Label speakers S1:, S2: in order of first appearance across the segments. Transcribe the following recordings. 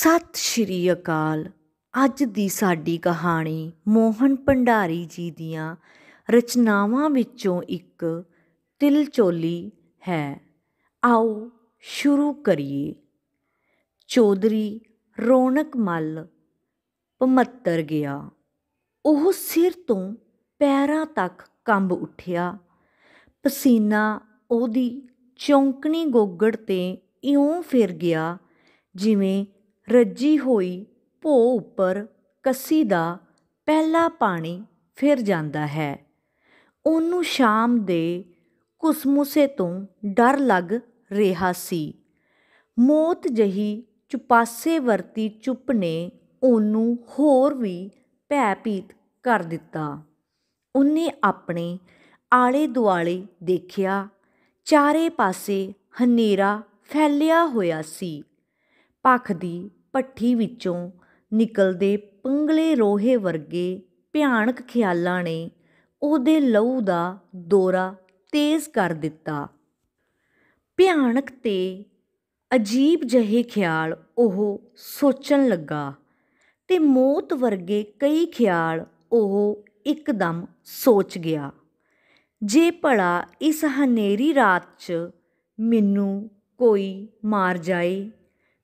S1: ਸਤਿ ਸ਼੍ਰੀ ਅਕਾਲ ਅੱਜ ਦੀ ਸਾਡੀ ਕਹਾਣੀ ਮੋਹਨ ਭੰਡਾਰੀ ਜੀ ਦੀਆਂ ਰਚਨਾਵਾਂ ਵਿੱਚੋਂ ਇੱਕ ਤਿਲ ਚੋਲੀ ਹੈ ਆਓ ਸ਼ੁਰੂ ਕਰੀਏ ਚੌਧਰੀ ਰੌਣਕ ਮੱਲ ਪਮੱਤਰ ਗਿਆ ਉਹ ਸਿਰ ਤੋਂ ਪੈਰਾਂ ਤੱਕ ਕੰਬ ਉੱਠਿਆ ਪਸੀਨਾ ਉਹਦੀ ਚੌਂਕਣੀ ਗੋਗੜ ਤੇ ਇਉਂ ਫਿਰ ਗਿਆ ਜਿਵੇਂ ਰੱਜੀ ਹੋਈ ਭੋ ਉੱਪਰ ਕੱਸੀ ਦਾ ਪਹਿਲਾ ਪਾਣੀ ਫਿਰ ਜਾਂਦਾ ਹੈ ਉਹਨੂੰ ਸ਼ਾਮ ਦੇ ਕੁਸਮੂਸੇ ਤੋਂ ਡਰ ਲੱਗ ਰਿਹਾ ਸੀ ਮੌਤ ਜਹੀ ਚੁਪਾਸੇ ਵਰਤੀ ਚੁੱਪ ਨੇ ਉਹਨੂੰ ਹੋਰ ਵੀ ਭੈਪੀਤ ਕਰ ਦਿੱਤਾ ਉਹਨੇ ਆਪਣੇ ਆਲੇ ਦੁਆਲੇ ਦੇਖਿਆ ਚਾਰੇ ਪਾਸੇ ਹਨੇਰਾ ਫੈਲਿਆ ਹੋਇਆ ਸੀ ਪੱਖ ਦੀ ਭੱਠੀ ਵਿੱਚੋਂ ਨਿਕਲਦੇ ਪੰਗਲੇ ਰੋਹੇ ਵਰਗੇ ਭਿਆਨਕ ਖਿਆਲਾਂ ਨੇ ਉਹਦੇ ਲਹੂ ਦਾ ਦੌਰਾ ਤੇਜ਼ ਕਰ ਦਿੱਤਾ ਭਿਆਨਕ ਤੇ ਅਜੀਬ ਜਿਹੇ ਖਿਆਲ ਉਹ ਸੋਚਣ ਲੱਗਾ ਤੇ ਮੌਤ ਵਰਗੇ ਕਈ ਖਿਆਲ ਉਹ ਇੱਕਦਮ ਸੋਚ ਗਿਆ ਜੇ ਭਲਾ ਇਸ ਹਨੇਰੀ ਰਾਤ 'ਚ ਮੈਨੂੰ ਕੋਈ ਮਾਰ ਜਾਏ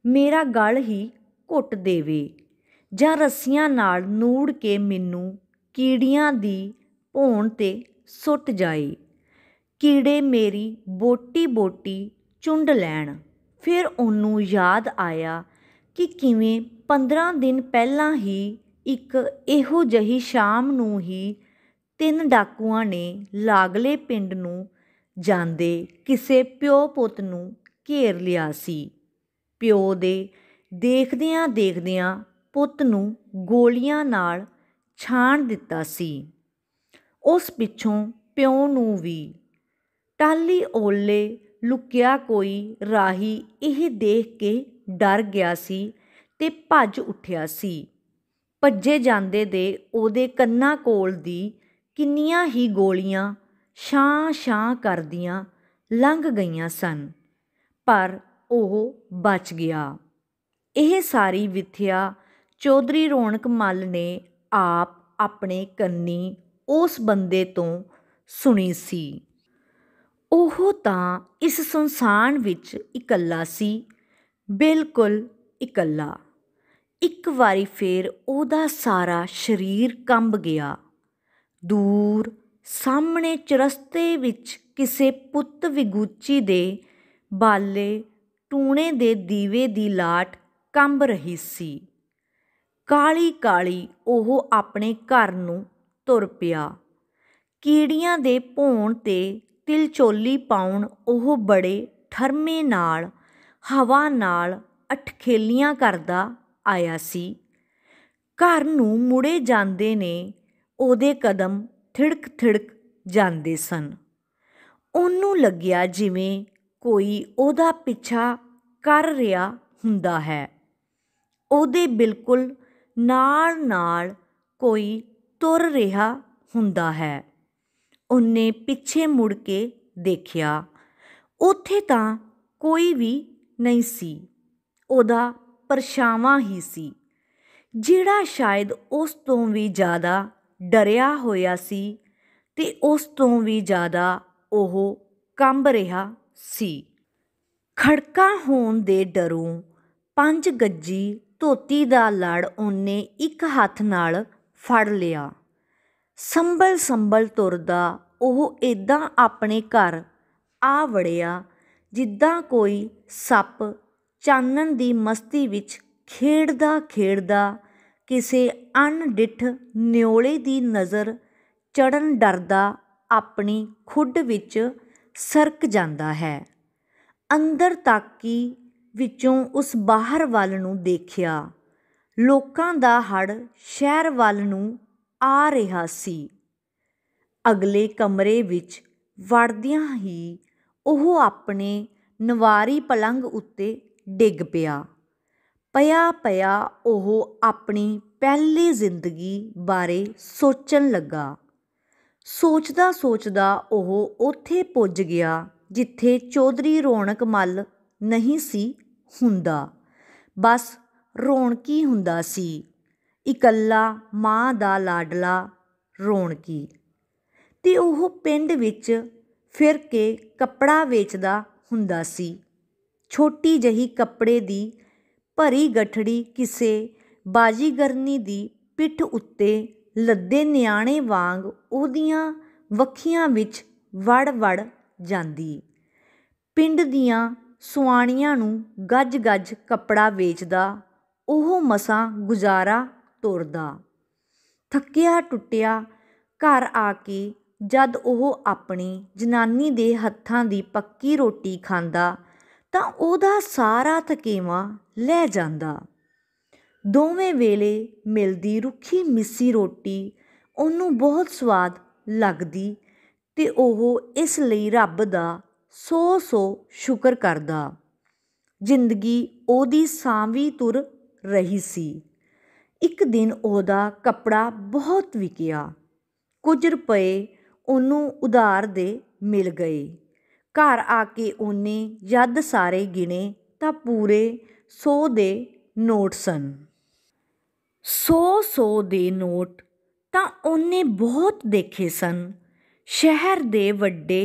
S1: ਮੇਰਾ ਗਲ ਹੀ ਘੁੱਟ ਦੇਵੇ ਜਾਂ ਰੱਸੀਆਂ ਨਾਲ ਨੂੜ ਕੇ ਮੈਨੂੰ ਕੀੜੀਆਂ ਦੀ ਭੌਣ 'ਤੇ ਸੁੱਟ ਜਾਏ ਕੀੜੇ ਮੇਰੀ ਬੋਟੀ ਬੋਟੀ ਚੁੰਡ ਲੈਣ ਫਿਰ ਉਹਨੂੰ ਯਾਦ ਆਇਆ ਕਿ ਕਿਵੇਂ 15 ਦਿਨ ਪਹਿਲਾਂ ਹੀ ਇੱਕ ਇਹੋ ਜਹੀ ਸ਼ਾਮ ਨੂੰ ਹੀ ਤਿੰਨ ਡਾਕੂਆਂ ਨੇ ਲਾਗਲੇ ਪਿੰਡ ਨੂੰ ਜਾਂਦੇ ਕਿਸੇ ਪਿਓ ਪੁੱਤ ਨੂੰ ਘੇਰ ਲਿਆ ਸੀ ਪਿਓ ਦੇ ਦੇਖਦਿਆਂ ਦੇਖਦਿਆਂ ਪੁੱਤ ਨੂੰ ਗੋਲੀਆਂ ਨਾਲ ਛਾਣ ਦਿੱਤਾ ਸੀ ਉਸ ਪਿੱਛੋਂ ਪਿਓ ਨੂੰ ਵੀ ਟਾਲੀ ਓਲੇ ਲੁਕਿਆ ਕੋਈ ਰਾਹੀ ਇਹ ਦੇਖ ਕੇ ਡਰ ਗਿਆ ਸੀ ਤੇ ਭੱਜ ਉੱਠਿਆ ਸੀ ਭੱਜੇ ਜਾਂਦੇ ਦੇ ਉਹਦੇ ਕੰਨਾਂ ਕੋਲ ਦੀ ਕਿੰਨੀਆਂ ਹੀ ਗੋਲੀਆਂ ਛਾਂ ਛਾਂ ਕਰਦੀਆਂ ਲੰਘ ਗਈਆਂ ਸਨ ਪਰ ਉਹ ਬਚ ਗਿਆ ਇਹ ਸਾਰੀ ਵਿਥਿਆ ਚੌਧਰੀ ਰੌਣਕ ਮੱਲ ਨੇ ਆਪ ਆਪਣੇ ਕੰਨੀ ਉਸ ਬੰਦੇ ਤੋਂ ਸੁਣੀ ਸੀ ਉਹ ਤਾਂ ਇਸ ਸੰਸਾਰ ਵਿੱਚ ਇਕੱਲਾ ਸੀ ਬਿਲਕੁਲ ਇਕੱਲਾ ਇੱਕ ਵਾਰੀ ਫੇਰ ਉਹਦਾ ਸਾਰਾ ਸਰੀਰ ਕੰਬ ਗਿਆ ਦੂਰ ਸਾਹਮਣੇ ਚਰਸਤੇ ਵਿੱਚ ਕਿਸੇ ਪੁੱਤ ਵਿਗੂਚੀ ਦੇ ਬਾਲੇ ਟੂਣੇ ਦੇ ਦੀਵੇ ਦੀ ਲਾਟ ਕੰਬ ਰਹੀ ਸੀ ਕਾਲੀ ਕਾਲੀ ਉਹ ਆਪਣੇ ਘਰ ਨੂੰ ਤੁਰ ਪਿਆ ਕੀੜੀਆਂ ਦੇ ਭੌਣ ਤੇ ਤਿਲ ਚੋਲੀ ਪਾਉਣ ਉਹ ਬੜੇ ਠਰਮੇ ਨਾਲ ਹਵਾ ਨਾਲ ਅਠਖੇਲੀਆਂ ਕਰਦਾ ਆਇਆ ਸੀ ਘਰ ਨੂੰ ਮੁੜੇ ਜਾਂਦੇ ਨੇ ਉਹਦੇ ਕਦਮ ਥਿੜਕ ਥਿੜਕ ਜਾਂਦੇ ਸਨ ਉਹਨੂੰ ਲੱਗਿਆ ਜਿਵੇਂ ਕੋਈ ਉਹਦਾ ਪਿੱਛਾ ਕਰ ਰਿਹਾ ਹੁੰਦਾ ਹੈ ਉਹਦੇ ਬਿਲਕੁਲ ਨਾਲ ਨਾਲ ਕੋਈ ਤੁਰ ਰਿਹਾ ਹੁੰਦਾ ਹੈ ਉਹਨੇ ਪਿੱਛੇ ਮੁੜ ਕੇ ਦੇਖਿਆ ਉੱਥੇ ਤਾਂ ਕੋਈ ਵੀ ਨਹੀਂ ਸੀ ਉਹਦਾ ਪਰਛਾਵਾਂ ਹੀ ਸੀ ਜਿਹੜਾ ਸ਼ਾਇਦ ਉਸ ਤੋਂ ਵੀ ਜ਼ਿਆਦਾ ਡਰਿਆ ਹੋਇਆ ਸੀ ਤੇ ਉਸ ਤੋਂ ਵੀ ਜ਼ਿਆਦਾ ਉਹ ਕੰਬ ਰਿਹਾ ਸੀ ਖੜਕਾ ਹੋਣ ਦੇ ਡਰੋਂ ਪੰਜ ਗੱਜੀ ਧੋਤੀ ਦਾ ਲੜ ਉਹਨੇ ਇੱਕ ਹੱਥ ਨਾਲ ਫੜ ਲਿਆ ਸੰਭਲ ਸੰਭਲ ਤੁਰਦਾ ਉਹ ਇਦਾਂ ਆਪਣੇ ਘਰ ਆ ਵੜਿਆ ਜਿੱਦਾਂ ਕੋਈ ਸੱਪ ਚਾਨਣ ਦੀ ਮਸਤੀ ਵਿੱਚ ਖੇਡਦਾ ਖੇਡਦਾ ਕਿਸੇ ਅਣਡਿੱਠ ਨਿਓਲੇ ਦੀ ਨਜ਼ਰ ਚੜਨ ਡਰਦਾ ਆਪਣੀ ਖੁੱਡ ਵਿੱਚ ਸਰਕ ਜਾਂਦਾ ਹੈ ਅੰਦਰ ਤਾਕੀ ਵਿੱਚੋਂ ਉਸ ਬਾਹਰ ਵੱਲ ਨੂੰ ਦੇਖਿਆ ਲੋਕਾਂ ਦਾ ਹੜ ਸ਼ਹਿਰ ਵੱਲ ਨੂੰ ਆ ਰਿਹਾ ਸੀ ਅਗਲੇ ਕਮਰੇ ਵਿੱਚ ਵੜਦਿਆਂ ਹੀ ਉਹ ਆਪਣੇ ਨਵਾਰੀ ਪਲੰਗ ਉੱਤੇ ਡਿੱਗ ਪਿਆ ਪਿਆ ਪਿਆ ਉਹ ਆਪਣੀ ਪਹਿਲੀ ਜ਼ਿੰਦਗੀ ਬਾਰੇ ਸੋਚਣ ਲੱਗਾ ਸੋਚਦਾ ਸੋਚਦਾ ਉਹ ਉੱਥੇ ਪੁੱਜ ਗਿਆ ਜਿੱਥੇ ਚੌਧਰੀ ਰੌਣਕ ਮੱਲ ਨਹੀਂ ਸੀ ਹੁੰਦਾ ਬਸ ਰੌਣਕੀ ਹੁੰਦਾ ਸੀ ਇਕੱਲਾ ਮਾਂ ਦਾ ਲਾਡਲਾ ਰੌਣਕੀ ਤੇ ਉਹ ਪਿੰਡ ਵਿੱਚ ਫਿਰ ਕੇ ਕੱਪੜਾ ਵੇਚਦਾ ਹੁੰਦਾ ਸੀ ਛੋਟੀ ਜਹੀ ਕੱਪੜੇ ਦੀ ਭਰੀ ਗਠੜੀ ਕਿਸੇ ਬਾਜੀਗਰਨੀ ਦੀ ਪਿੱਠ ਉੱਤੇ ਲੱਦੇ ਨਿਆਣੇ ਵਾਂਗ ਉਹਦੀਆਂ ਵੱਖੀਆਂ ਵਿੱਚ ਵੜ ਵੜ ਜਾਂਦੀ ਪਿੰਡ ਦੀਆਂ ਸੁਆਣੀਆਂ ਨੂੰ ਗੱਜ ਗੱਜ ਕੱਪੜਾ ਵੇਚਦਾ ਉਹ ਮਸਾਂ ਗੁਜ਼ਾਰਾ ਤੁਰਦਾ ਥੱਕਿਆ ਟੁੱਟਿਆ ਘਰ ਆ ਕੇ ਜਦ ਉਹ ਆਪਣੀ ਜਨਾਨੀ ਦੇ ਹੱਥਾਂ ਦੀ ਪੱਕੀ ਰੋਟੀ ਖਾਂਦਾ ਤਾਂ ਉਹਦਾ ਸਾਰਾ ਥਕੇਵਾ ਲੈ ਜਾਂਦਾ ਦੋਵੇਂ ਵੇਲੇ ਮਿਲਦੀ ਰੁੱਖੀ ਮਿੱਸੀ ਰੋਟੀ ਉਹਨੂੰ ਬਹੁਤ ਸਵਾਦ ਲੱਗਦੀ ਤੇ ਉਹ ਇਸ ਲਈ ਰੱਬ ਦਾ ਸੋ ਸੋ ਸ਼ੁਕਰ ਕਰਦਾ ਜ਼ਿੰਦਗੀ ਉਹਦੀ ਸਾਂਵੀ ਤੁਰ ਰਹੀ ਸੀ ਇੱਕ ਦਿਨ ਉਹਦਾ ਕੱਪੜਾ ਬਹੁਤ ਵਿਕਿਆ ਕੁਝ ਰੁਪਏ ਉਹਨੂੰ ਉਧਾਰ ਦੇ ਮਿਲ ਗਏ ਘਰ ਆ ਕੇ ਉਹਨੇ ਜਦ ਸਾਰੇ ਗਿਣੇ ਤਾਂ ਪੂਰੇ 100 ਦੇ ਨੋਟ ਸਨ 100 100 ਦੇ ਨੋਟ ਤਾਂ ਉਹਨੇ ਬਹੁਤ ਦੇਖੇ ਸਨ ਸ਼ਹਿਰ ਦੇ ਵੱਡੇ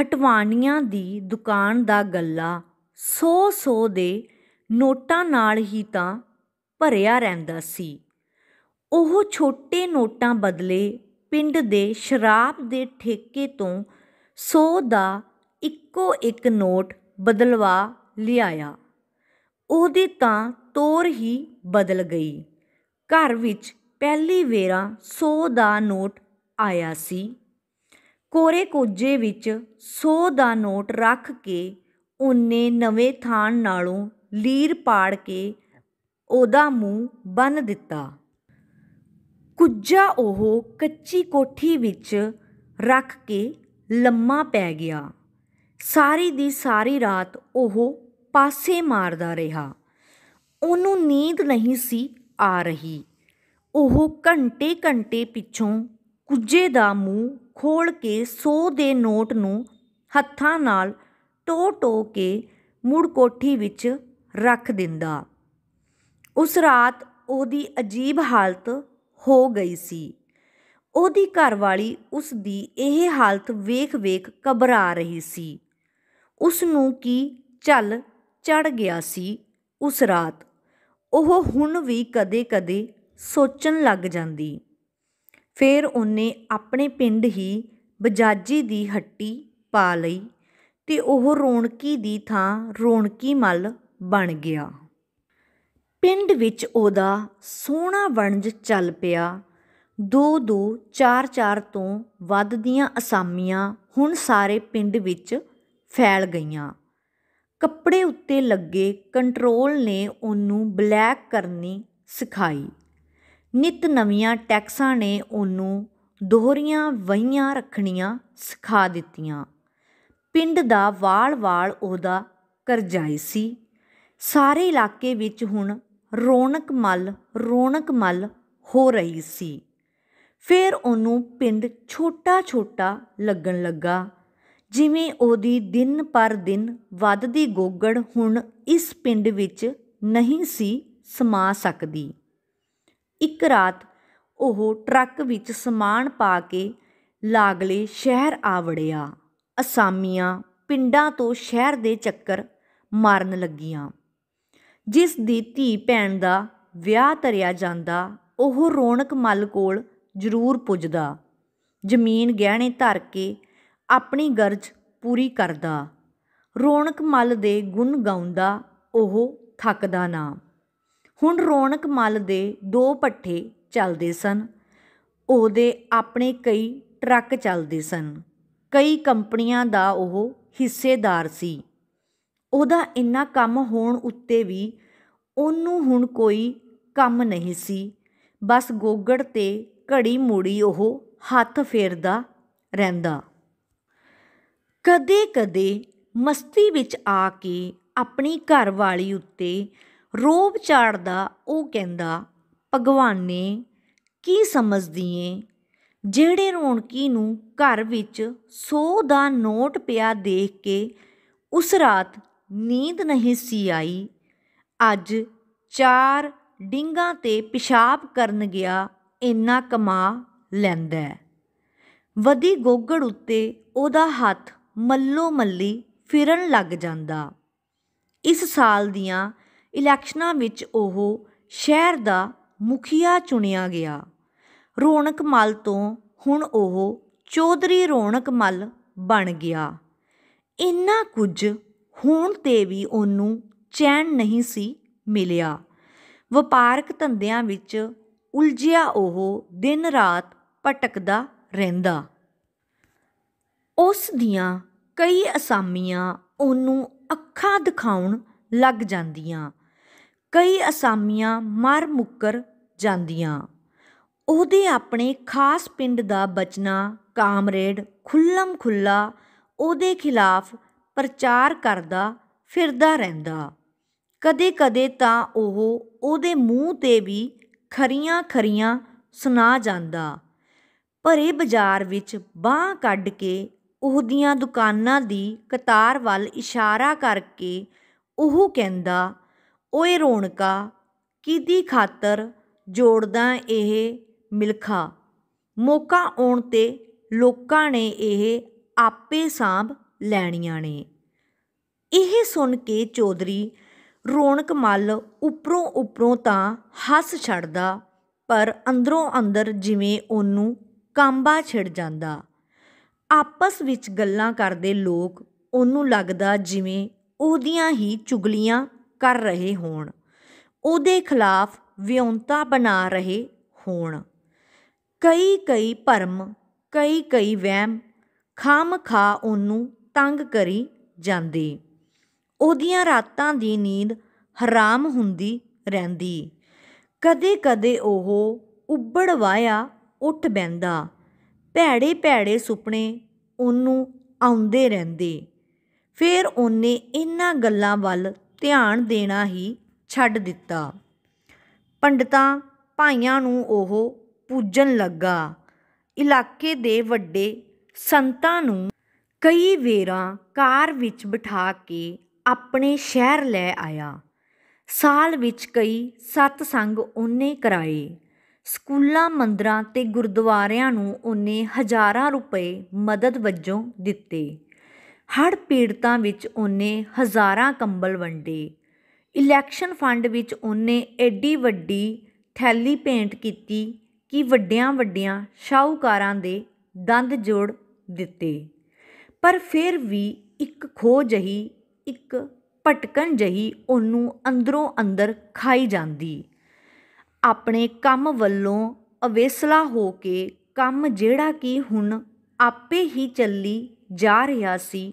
S1: ਹਟਵਾਨੀਆਂ ਦੀ ਦੁਕਾਨ ਦਾ ਗੱਲਾ 100-100 ਦੇ ਨੋਟਾਂ ਨਾਲ ਹੀ ਤਾਂ ਭਰਿਆ ਰਹਿੰਦਾ ਸੀ ਉਹ ਛੋਟੇ ਨੋਟਾਂ ਬਦਲੇ ਪਿੰਡ ਦੇ ਸ਼ਰਾਬ ਦੇ ਠੇਕੇ ਤੋਂ 100 ਦਾ ਇੱਕੋ ਇੱਕ ਨੋਟ ਬਦਲਵਾ ਲਿਆਇਆ ਉਹਦੀ ਤਾਂ ਤੋਰ ਹੀ ਬਦਲ ਗਈ ਘਰ ਵਿੱਚ ਪਹਿਲੀ ਵੇਰਾ 100 ਦਾ ਨੋਟ ਆਇਆ ਸੀ ਕੋਰੇ ਕੋਜੇ ਵਿੱਚ 100 ਦਾ ਨੋਟ ਰੱਖ ਕੇ ਉਹਨੇ ਨਵੇਂ ਥਾਣ ਨਾਲੋਂ ਲੀਰ ਪਾੜ ਕੇ ਉਹਦਾ ਮੂੰਹ ਬੰਨ ਦਿੱਤਾ। ਕੁੱਜਾ ਉਹ ਕੱਚੀ ਕੋਠੀ ਵਿੱਚ ਰੱਖ ਕੇ ਲੰਮਾ ਪੈ ਗਿਆ। ਸਾਰੀ ਦੀ ਸਾਰੀ ਰਾਤ ਉਹ ਪਾਸੇ ਮਾਰਦਾ ਰਿਹਾ। ਉਹਨੂੰ ਨੀਂਦ ਨਹੀਂ ਸੀ ਆ ਰਹੀ। ਉਹ ਘੰਟੇ-ਘੰਟੇ ਪਿੱਛੋਂ ਕੁੱਜੇ ਦਾ ਮੂੰਹ ਖੋਲ ਕੇ 100 ਦੇ ਨੋਟ ਨੂੰ ਹੱਥਾਂ ਨਾਲ ਟੋ ਟੋ ਕੇ ਮੁੜ ਕੋਠੀ ਵਿੱਚ ਰੱਖ ਦਿੰਦਾ ਉਸ ਰਾਤ ਉਹਦੀ ਅਜੀਬ ਹਾਲਤ ਹੋ ਗਈ ਸੀ ਉਹਦੀ ਘਰਵਾਲੀ ਉਸ ਦੀ ਇਹ ਹਾਲਤ ਵੇਖ-ਵੇਖ ਘਬਰਾ ਰਹੀ ਸੀ ਉਸ ਨੂੰ ਕੀ ਚੱਲ ਚੜ ਗਿਆ ਸੀ ਉਸ ਰਾਤ ਉਹ ਹੁਣ ਵੀ ਕਦੇ-ਕਦੇ ਸੋਚਣ ਲੱਗ ਜਾਂਦੀ ਫੇਰ ਉਹਨੇ ਆਪਣੇ ਪਿੰਡ ਹੀ ਬਜਾਜੀ ਦੀ ਹੱਟੀ ਪਾ ਲਈ ਤੇ ਉਹ ਰੌਣਕੀ ਦੀ ਥਾਂ ਰੌਣਕੀ ਮੱਲ ਬਣ ਗਿਆ ਪਿੰਡ ਵਿੱਚ ਉਹਦਾ ਸੋਹਣਾ ਵਣਜ ਚੱਲ ਪਿਆ ਦੋ ਦੋ ਚਾਰ ਚਾਰ ਤੋਂ ਵੱਧ ਦੀਆਂ ਅਸਾਮੀਆਂ ਹੁਣ ਸਾਰੇ ਪਿੰਡ ਵਿੱਚ ਫੈਲ ਗਈਆਂ ਕੱਪੜੇ ਉੱਤੇ ਲੱਗੇ ਕੰਟਰੋਲ ਨੇ ਉਹਨੂੰ ਬਲੈਕ ਕਰਨੀ ਸਿਖਾਈ ਨਿਤ ਨਵੀਆਂ ਟੈਕਸਾਂ ਨੇ ਉਹਨੂੰ ਦੋਹਰੀਆਂ ਵਹੀਆਂ ਰੱਖਣੀਆਂ ਸਿਖਾ ਦਿੱਤੀਆਂ ਪਿੰਡ ਦਾ ਵਾਲ-ਵਾਲ ਉਹਦਾ ਕਰਜਾਈ ਸੀ ਸਾਰੇ ਇਲਾਕੇ ਵਿੱਚ ਹੁਣ ਰੌਣਕ ਮੱਲ ਰੌਣਕ ਮੱਲ ਹੋ ਰਹੀ ਸੀ ਫਿਰ ਉਹਨੂੰ ਪਿੰਡ ਛੋਟਾ-ਛੋਟਾ ਲੱਗਣ ਲੱਗਾ ਜਿਵੇਂ ਉਹਦੀ ਦਿਨ ਪਰ ਦਿਨ ਵੱਧਦੀ ਗੋਗੜ ਹੁਣ ਇਸ ਪਿੰਡ ਵਿੱਚ ਨਹੀਂ ਸੀ ਸਮਾ ਸਕਦੀ ਇੱਕ ਰਾਤ ਉਹ ਟਰੱਕ ਵਿੱਚ ਸਮਾਨ ਪਾ ਕੇ ਲਾਗਲੇ ਸ਼ਹਿਰ ਆਵੜਿਆ ਅਸਾਮੀਆਂ ਪਿੰਡਾਂ ਤੋਂ ਸ਼ਹਿਰ ਦੇ ਚੱਕਰ ਮਾਰਨ ਲੱਗੀਆਂ ਜਿਸ ਦੀ ਧੀ ਭੈਣ ਦਾ ਵਿਆਹ ਤਰਿਆ ਜਾਂਦਾ ਉਹ ਰੌਣਕ ਮੱਲ ਕੋਲ ਜ਼ਰੂਰ ਪੁੱਜਦਾ ਜ਼ਮੀਨ ਗਹਿਣੇ ਧਰ ਕੇ ਆਪਣੀ ਗਰਜ ਪੂਰੀ ਕਰਦਾ ਰੌਣਕ ਮੱਲ ਦੇ ਗੁਣ ਗਾਉਂਦਾ ਉਹ ਥੱਕਦਾ ਨਾ ਹੁਣ ਰੌਣਕ ਮੱਲ ਦੇ ਦੋ ਪੱਠੇ ਚੱਲਦੇ ਸਨ ਉਹਦੇ ਆਪਣੇ ਕਈ ਟਰੱਕ ਚੱਲਦੇ ਸਨ ਕਈ ਕੰਪਨੀਆਂ ਦਾ ਉਹ ਹਿੱਸੇਦਾਰ ਸੀ ਉਹਦਾ ਇੰਨਾ ਕੰਮ ਹੋਣ ਉੱਤੇ ਵੀ ਉਹਨੂੰ ਹੁਣ ਕੋਈ ਕੰਮ ਨਹੀਂ ਸੀ ਬਸ ਗੋਗੜ ਤੇ ਘੜੀ ਮੂੜੀ ਉਹ ਹੱਥ ਫੇਰਦਾ ਰਹਿੰਦਾ ਕਦੇ-ਕਦੇ ਮਸਤੀ ਵਿੱਚ ਆ ਕੇ ਆਪਣੀ ਘਰ ਵਾਲੀ ਉੱਤੇ ਰੋਬ ਚਾੜਦਾ ਉਹ ਕਹਿੰਦਾ ਭਗਵਾਨੇ ਕੀ ਸਮਝਦੀ ਏਂ ਜਿਹੜੇ ਰੌਣਕੀ ਨੂੰ ਘਰ ਵਿੱਚ 100 ਦਾ ਨੋਟ ਪਿਆ ਦੇਖ ਕੇ ਉਸ ਰਾਤ ਨੀਂਦ ਨਹੀਂ ਸੀ ਆਈ ਅੱਜ ਚਾਰ ਡਿੰਗਾ ਤੇ ਪਿਸ਼ਾਬ ਕਰਨ ਗਿਆ ਇੰਨਾ ਕਮਾ ਲੈਂਦਾ ਵਦੀ ਗੋਗੜ ਉੱਤੇ ਉਹਦਾ ਹੱਥ ਮੱਲੋ ਮੱਲੀ ਫਿਰਨ ਲੱਗ ਜਾਂਦਾ ਇਸ ਸਾਲ ਦੀਆਂ ਇਲੈਕਸ਼ਨਾਂ ਵਿੱਚ ਉਹ ਸ਼ਹਿਰ ਦਾ ਮੁਖੀਆ ਚੁਣਿਆ ਗਿਆ ਰੌਣਕ ਮੱਲ ਤੋਂ ਹੁਣ ਉਹ ਚੌਧਰੀ ਰੌਣਕ ਮੱਲ ਬਣ ਗਿਆ ਇੰਨਾ ਕੁਝ ਹੋਣ 'ਤੇ ਵੀ ਉਹਨੂੰ ਚੈਨ ਨਹੀਂ ਸੀ ਮਿਲਿਆ ਵਪਾਰਕ ਧੰਦਿਆਂ ਵਿੱਚ ਉਲਝਿਆ ਉਹ ਦਿਨ ਰਾਤ ਭਟਕਦਾ ਰਹਿੰਦਾ ਉਸ ਦੀਆਂ ਕਈ ਅਸਾਮੀਆਂ ਉਹਨੂੰ ਅੱਖਾਂ ਦਿਖਾਉਣ ਲੱਗ ਜਾਂਦੀਆਂ ਕਈ ਅਸਾਮੀਆਂ ਮਰ ਮੁੱਕਰ ਜਾਂਦੀਆਂ ਉਹਦੇ ਆਪਣੇ ਖਾਸ ਪਿੰਡ ਦਾ ਬਚਨਾ ਕਾਮਰੇਡ ਖੁੱਲਮ ਖੁੱਲਾ ਉਹਦੇ ਖਿਲਾਫ ਪ੍ਰਚਾਰ ਕਰਦਾ ਫਿਰਦਾ ਰਹਿੰਦਾ ਕਦੇ-ਕਦੇ ਤਾਂ ਉਹ ਉਹਦੇ ਮੂੰਹ ਤੇ ਵੀ ਖਰੀਆਂ-ਖਰੀਆਂ ਸੁਣਾ ਜਾਂਦਾ ਭਰੇ ਬਾਜ਼ਾਰ ਵਿੱਚ ਬਾਹ ਕੱਢ ਕੇ ਉਹਦੀਆਂ ਦੁਕਾਨਾਂ ਦੀ ਕਤਾਰ ਵੱਲ ਇਸ਼ਾਰਾ ਕਰਕੇ ਉਹ ਕਹਿੰਦਾ ਓਏ ਰੌਣਕਾ ਕਿਦੀ ਖਾਤਰ ਜੋੜਦਾ ਇਹ ਮਿਲਖਾ ਮੌਕਾ ਆਉਣ 'ਤੇ ਲੋਕਾਂ ਨੇ ਇਹ ਆਪੇ ਸਾਂਭ ਲੈਣੀਆਂ ਨੇ ਇਹ ਸੁਣ ਕੇ ਚੌਧਰੀ ਰੌਣਕ ਮੱਲ ਉਪਰੋਂ ਉਪਰੋਂ ਤਾਂ ਹੱਸ ਛੱਡਦਾ ਪਰ ਅੰਦਰੋਂ ਅੰਦਰ ਜਿਵੇਂ ਉਹਨੂੰ ਕਾਂਬਾ ਛਿੜ ਜਾਂਦਾ ਆਪਸ ਵਿੱਚ ਗੱਲਾਂ ਕਰਦੇ ਲੋਕ ਉਹਨੂੰ ਲੱਗਦਾ ਜਿਵੇਂ ਉਹਦੀਆਂ ਹੀ ਚੁਗਲੀਆਂ ਕਰ ਰਹੇ ਹੋਣ ਉਹਦੇ ਖਿਲਾਫ ਵਿਉਂਤਾ ਬਣਾ ਰਹੇ ਹੋਣ ਕਈ ਕਈ ਭਰਮ ਕਈ ਕਈ ਵਹਿਮ ਖਾਮ ਖਾ ਉਹਨੂੰ ਤੰਗ ਕਰੀ ਜਾਂਦੇ ਉਹਦੀਆਂ ਰਾਤਾਂ ਦੀ ਨੀਂਦ ਹਰਾਮ ਹੁੰਦੀ ਰਹਿੰਦੀ ਕਦੇ-ਕਦੇ ਉਹ ਉੱਬੜ ਵਾਇਆ ਉੱਠ ਬੈੰਦਾ ਭੈੜੇ ਭੈੜੇ ਸੁਪਨੇ ਉਹਨੂੰ ਆਉਂਦੇ ਰਹਿੰਦੇ ਫੇਰ ਉਹਨੇ ਇਹਨਾਂ ਗੱਲਾਂ ਵੱਲ ਧਿਆਨ ਦੇਣਾ ਹੀ ਛੱਡ ਦਿੱਤਾ ਪੰਡਤਾਂ ਭਾਈਆਂ ਨੂੰ ਉਹ ਪੂਜਣ ਲੱਗਾ ਇਲਾਕੇ ਦੇ ਵੱਡੇ ਸੰਤਾਂ ਨੂੰ ਕਈ ਵੇਰਾਂ ਕਾਰ ਵਿੱਚ ਬਿਠਾ ਕੇ ਆਪਣੇ ਸ਼ਹਿਰ ਲੈ ਆਇਆ ਸਾਲ ਵਿੱਚ ਕਈ ਸਤ ਸੰਗ ਉਹਨੇ ਕਰਾਏ ਸਕੂਲਾਂ ਮੰਦਰਾਂ ਤੇ ਗੁਰਦੁਆਰਿਆਂ ਨੂੰ ਉਹਨੇ ਹਜ਼ਾਰਾਂ ਰੁਪਏ ਮਦਦ ਵਜੋਂ ਦਿੱਤੇ ਹੜ ਪੀੜਤਾਂ ਵਿੱਚ ਉਹਨੇ ਹਜ਼ਾਰਾਂ ਕੰਬਲ ਵੰਡੇ ਇਲੈਕਸ਼ਨ ਫੰਡ ਵਿੱਚ ਉਹਨੇ ਐਡੀ ਵੱਡੀ ਥੈਲੀ ਪੇਂਟ ਕੀਤੀ ਕਿ ਵੱਡਿਆਂ ਵੱਡਿਆਂ ਸ਼ਾਹੂਕਾਰਾਂ ਦੇ ਦੰਦ ਜੋੜ ਦਿੱਤੇ ਪਰ ਫਿਰ ਵੀ ਇੱਕ ਖੋਜ ਜਹੀ ਇੱਕ ਪਟਕਣ ਜਹੀ ਉਹਨੂੰ ਅੰਦਰੋਂ ਅੰਦਰ ਖਾਈ ਜਾਂਦੀ ਆਪਣੇ ਕੰਮ ਵੱਲੋਂ ਅਵੇਸਲਾ ਹੋ ਕੇ ਕੰਮ ਜਿਹੜਾ ਕੀ ਹੁਣ ਆਪੇ ਹੀ ਚੱਲੀ ਜਾ ਰਿਹਾ ਸੀ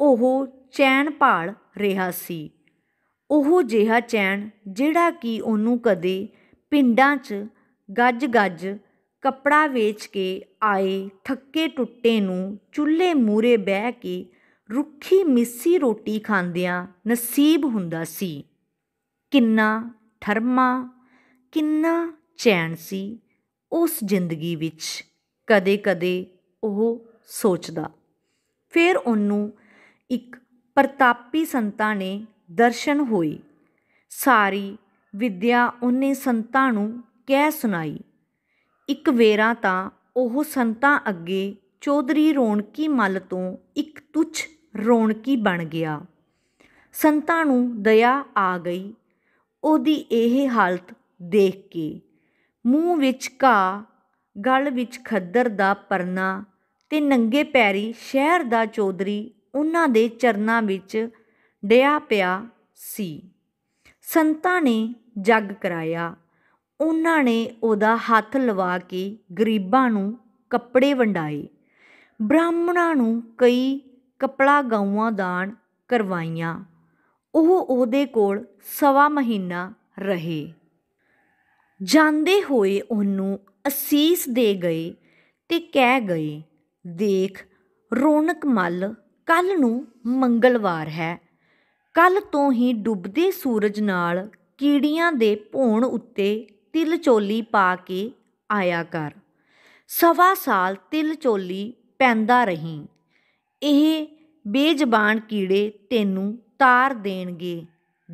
S1: ਉਹ ਚੈਨ ਭਾਲ ਰਿਹਾ ਸੀ ਉਹ ਜਿਹਾ ਚੈਨ ਜਿਹੜਾ ਕਿ ਉਹਨੂੰ ਕਦੇ ਪਿੰਡਾਂ 'ਚ ਗੱਜ ਗੱਜ ਕੱਪੜਾ ਵੇਚ ਕੇ ਆਏ ਥੱਕੇ ਟੁੱਟੇ ਨੂੰ ਚੁੱਲ੍ਹੇ ਮੂਰੇ ਬਹਿ ਕੇ ਰੁੱਖੀ ਮਿੱਸੀ ਰੋਟੀ ਖਾਂਦਿਆਂ ਨਸੀਬ ਹੁੰਦਾ ਸੀ ਕਿੰਨਾ ਠਰਮਾ ਕਿੰਨਾ ਚੈਨ ਸੀ ਉਸ ਜ਼ਿੰਦਗੀ ਵਿੱਚ ਕਦੇ-ਕਦੇ ਉਹ ਸੋਚਦਾ ਫਿਰ ਉਹਨੂੰ ਇੱਕ ਪ੍ਰਤਾਪੀ ਸੰਤਾਂ ਨੇ ਦਰਸ਼ਨ ਹੋਏ ਸਾਰੀ ਵਿਦਿਆ ਉਹਨੇ ਸੰਤਾਂ ਨੂੰ ਕਹਿ ਸੁਣਾਈ ਇੱਕ ਵੇਰਾ ਤਾਂ ਉਹ ਸੰਤਾਂ ਅੱਗੇ ਚੌਧਰੀ ਰੌਣਕੀ ਮੱਲ ਤੋਂ ਇੱਕ ਤੁਛ ਰੌਣਕੀ ਬਣ ਗਿਆ ਸੰਤਾਂ ਨੂੰ ਦਇਆ ਆ ਗਈ ਉਹਦੀ ਇਹ ਹਾਲਤ ਦੇਖ ਕੇ ਮੂੰਹ ਵਿੱਚ ਕਾ ਗਲ ਵਿੱਚ ਖੱਦਰ ਦਾ ਪਰਨਾ ਤੇ ਨੰਗੇ ਪੈਰੀ ਸ਼ਹਿਰ ਦਾ ਚੌਧਰੀ ਉਹਨਾਂ ਦੇ ਚਰਨਾਂ ਵਿੱਚ ਡਿਆ ਪਿਆ ਸੀ ਸੰਤਾਂ ਨੇ ਜੱਗ ਕਰਾਇਆ ਉਹਨਾਂ ਨੇ ਉਹਦਾ ਹੱਥ ਲਵਾ ਕੇ ਗਰੀਬਾਂ ਨੂੰ ਕੱਪੜੇ ਵੰਡਾਏ ਬ੍ਰਾਹਮਣਾਂ ਨੂੰ ਕਈ ਕਪੜਾ ਗਾਵਾਂ ਦਾਨ ਕਰਵਾਈਆਂ ਉਹ ਉਹਦੇ ਕੋਲ ਸਵਾ ਮਹੀਨਾ ਰਹੇ ਜਾਂਦੇ ਹੋਏ ਉਹਨੂੰ ਅਸੀਸ ਦੇ ਗਏ ਤੇ ਕਹਿ ਗਏ ਦੇਖ ਰੌਣਕ ਮੱਲ ਕੱਲ ਨੂੰ ਮੰਗਲਵਾਰ ਹੈ ਕੱਲ ਤੋਂ ਹੀ ਡੁੱਬਦੇ ਸੂਰਜ ਨਾਲ ਕੀੜੀਆਂ ਦੇ ਭੋਣ ਉੱਤੇ ਤਿਲ ਚੋਲੀ ਪਾ ਕੇ ਆਇਆ ਕਰ ਸਵਾ ਸਾਲ ਤਿਲ ਚੋਲੀ ਪੈਂਦਾ ਰਹੀਂ ਇਹ ਬੇਜ਼ਬਾਨ ਕੀੜੇ ਤੈਨੂੰ ਤਾਰ ਦੇਣਗੇ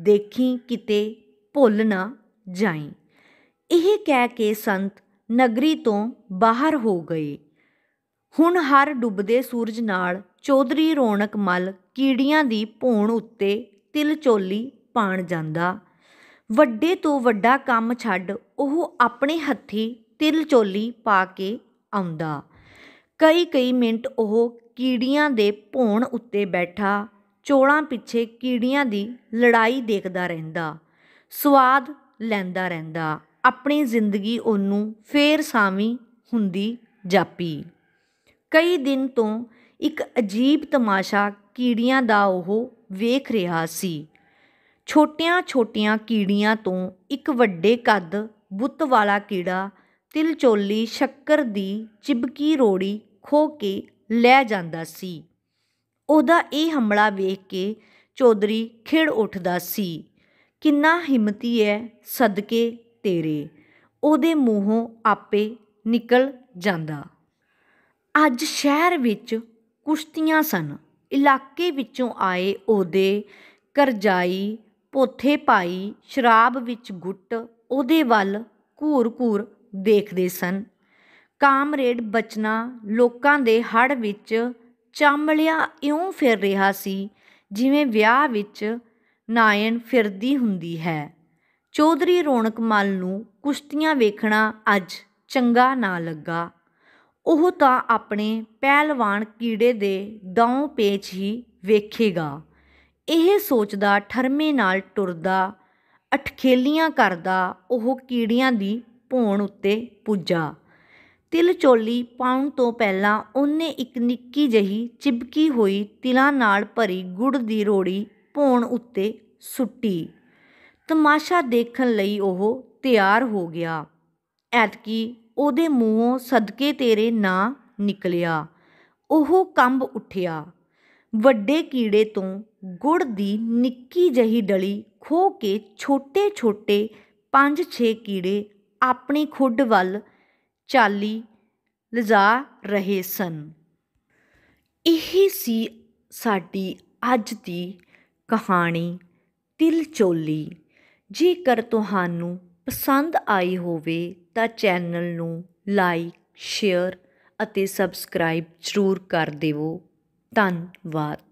S1: ਦੇਖੀ ਕਿਤੇ ਭੁੱਲ ਨਾ ਜਾਈ ਇਹ ਕਹਿ ਕੇ ਸੰਤ ਨਗਰੀ ਤੋਂ ਬਾਹਰ ਹੋ ਗਏ ਹੁਣ ਹਰ ਡੁੱਬਦੇ ਸੂਰਜ ਨਾਲ ਚੌਧਰੀ ਰੌਣਕ ਮਲ ਕੀੜੀਆਂ ਦੀ ਭੋਣ ਉੱਤੇ ਤਿਲ ਚੋਲੀ ਪਾਣ ਜਾਂਦਾ ਵੱਡੇ ਤੋਂ ਵੱਡਾ ਕੰਮ ਛੱਡ ਉਹ ਆਪਣੇ ਹੱਥੀ ਤਿਲ ਚੋਲੀ ਪਾ ਕੇ ਆਉਂਦਾ ਕਈ ਕਈ ਮਿੰਟ ਉਹ ਕੀੜੀਆਂ ਦੇ ਭੋਣ ਉੱਤੇ ਬੈਠਾ ਚੋਲਾਂ ਪਿੱਛੇ ਕੀੜੀਆਂ ਦੀ ਲੜਾਈ ਦੇਖਦਾ ਰਹਿੰਦਾ ਸਵਾਦ ਲੈਂਦਾ ਰਹਿੰਦਾ ਆਪਣੀ ਜ਼ਿੰਦਗੀ ਉਹਨੂੰ ਫੇਰ ਸਾਵੀਂ ਹੁੰਦੀ ਜਾਪੀ ਕਈ ਦਿਨ ਤੋਂ ਇੱਕ ਅਜੀਬ ਤਮਾਸ਼ਾ ਕੀੜੀਆਂ ਦਾ ਉਹ ਵੇਖ ਰਿਹਾ ਸੀ ਛੋਟੀਆਂ ਛੋਟੀਆਂ ਕੀੜੀਆਂ ਤੋਂ ਇੱਕ ਵੱਡੇ ਕੱਦ ਬੁੱਤ ਵਾਲਾ ਕੀੜਾ ਤਿਲ ਚੋਲੀ ਸ਼ੱਕਰ ਦੀ ਚਿਬਕੀ ਰੋੜੀ ਖੋ ਕੇ ਲੈ ਜਾਂਦਾ ਸੀ ਉਹਦਾ ਇਹ ਹਮਲਾ ਵੇਖ ਕੇ ਚੌਧਰੀ ਖਿੜ ਉੱਠਦਾ ਸੀ ਕਿੰਨਾ ਹਿੰਮਤੀ ਐ ਸਦਕੇ ਤੇਰੇ ਉਹਦੇ ਮੂੰਹੋਂ ਆਪੇ ਨਿਕਲ ਜਾਂਦਾ ਅੱਜ ਸ਼ਹਿਰ ਵਿੱਚ ਕੁਸ਼ਤੀਆਂ ਸਨ ਇਲਾਕੇ ਵਿੱਚੋਂ ਆਏ ਉਹਦੇ ਕਰਜ਼ਾਈ ਪੋਥੇ ਪਾਈ ਸ਼ਰਾਬ ਵਿੱਚ ਗੁੱਟ ਉਹਦੇ ਵੱਲ ਘੂਰ ਘੂਰ ਦੇਖਦੇ ਸਨ ਕਾਮਰੇਡ ਬਚਨਾ ਲੋਕਾਂ ਦੇ ਹੜ ਵਿੱਚ ਚੰਮਲਿਆ ਇਉਂ ਫਿਰ ਰਿਹਾ ਸੀ ਜਿਵੇਂ ਵਿਆਹ ਵਿੱਚ ਨਾਇਣ ਫਿਰਦੀ ਹੁੰਦੀ ਹੈ ਚੌਧਰੀ ਰੌਣਕ ਮਲ ਨੂੰ ਕੁਸ਼ਤੀਆਂ ਵੇਖਣਾ ਅੱਜ ਚੰਗਾ ਨਾ ਲੱਗਾ ਉਹ ਤਾਂ ਆਪਣੇ ਪਹਿਲਵਾਨ ਕੀੜੇ ਦੇ ਦੌਂ ਪੇਚ ਹੀ ਵੇਖੇਗਾ ਇਹ ਸੋਚਦਾ ਠਰਮੇ ਨਾਲ ਟੁਰਦਾ ਅਠਖੇਲੀਆਂ ਕਰਦਾ ਉਹ ਕੀੜੀਆਂ ਦੀ ਭੋਣ ਉੱਤੇ ਪੁੱਜਾ ਤਿਲ ਚੋਲੀ ਪਾਉਣ ਤੋਂ ਪਹਿਲਾਂ ਉਹਨੇ ਇੱਕ ਨਿੱਕੀ ਜਹੀ ਚਿਬਕੀ ਹੋਈ ਤਿਲਾਂ ਨਾਲ ਭਰੀ ਗੁੜ ਦੀ ਰੋੜੀ ਭੋਣ ਉੱਤੇ ਸੁੱਟੀ ਤਮਾਸ਼ਾ ਦੇਖਣ ਲਈ ਉਹ ਤਿਆਰ ਹੋ ਗਿਆ ਐਤਕੀ ਉਹਦੇ ਮੂੰਹੋਂ ਸਦਕੇ ਤੇਰੇ ਨਾਂ ਨਿਕਲਿਆ ਉਹ ਕੰਬ ਉੱਠਿਆ ਵੱਡੇ ਕੀੜੇ ਤੋਂ ਗੁੜ ਦੀ ਨਿੱਕੀ ਜਹੀ ਡਲੀ ਖੋ ਕੇ ਛੋਟੇ ਛੋਟੇ 5-6 ਕੀੜੇ ਆਪਣੀ ਖੁੱਡ ਵੱਲ ਚਾਲੀ ਲਜਾ ਰਹੇ ਸਨ ਇਹ ਸੀ ਸਾਡੀ ਅੱਜ ਦੀ ਕਹਾਣੀ ਤਿਲ ਚੋਲੀ ਜੇਕਰ ਤੁਹਾਨੂੰ ਪਸੰਦ ਆਈ ਹੋਵੇ ਤਾਂ ਚੈਨਲ ਨੂੰ ਲਾਈਕ ਸ਼ੇਅਰ ਅਤੇ ਸਬਸਕ੍ਰਾਈਬ ਜ਼ਰੂਰ ਕਰ ਦੇਵੋ ਧੰਨਵਾਦ